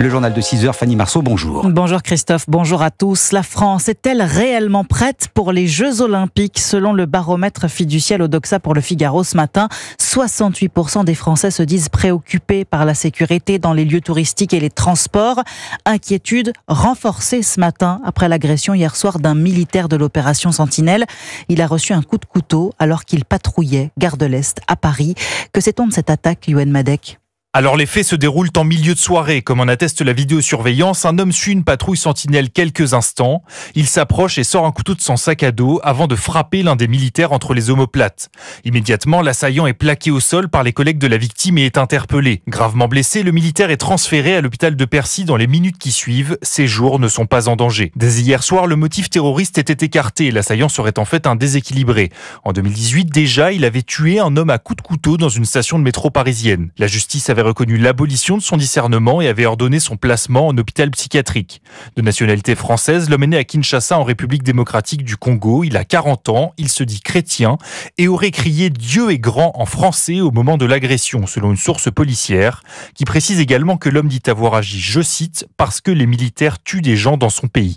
Le journal de 6 heures, Fanny Marceau, bonjour. Bonjour Christophe, bonjour à tous. La France est-elle réellement prête pour les Jeux Olympiques Selon le baromètre Fiduciel Odoxa pour le Figaro ce matin, 68% des Français se disent préoccupés par la sécurité dans les lieux touristiques et les transports. Inquiétude renforcée ce matin après l'agression hier soir d'un militaire de l'opération Sentinelle. Il a reçu un coup de couteau alors qu'il patrouillait, garde l'Est, à Paris. Que sait-on de cette attaque, Yuen Madec alors les faits se déroulent en milieu de soirée, comme en atteste la vidéosurveillance. Un homme suit une patrouille sentinelle quelques instants. Il s'approche et sort un couteau de son sac à dos avant de frapper l'un des militaires entre les omoplates. Immédiatement, l'assaillant est plaqué au sol par les collègues de la victime et est interpellé. Gravement blessé, le militaire est transféré à l'hôpital de Percy dans les minutes qui suivent. Ses jours ne sont pas en danger. Dès hier soir, le motif terroriste était écarté. L'assaillant serait en fait un déséquilibré. En 2018 déjà, il avait tué un homme à coups de couteau dans une station de métro parisienne. La justice avait reconnu l'abolition de son discernement et avait ordonné son placement en hôpital psychiatrique. De nationalité française, l'homme est né à Kinshasa en République démocratique du Congo. Il a 40 ans, il se dit chrétien et aurait crié Dieu est grand en français au moment de l'agression, selon une source policière, qui précise également que l'homme dit avoir agi, je cite, parce que les militaires tuent des gens dans son pays.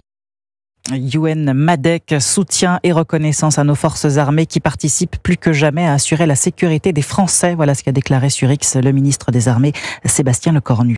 Yuen Madec, soutien et reconnaissance à nos forces armées qui participent plus que jamais à assurer la sécurité des Français. Voilà ce qu'a déclaré sur X le ministre des Armées, Sébastien Lecornu.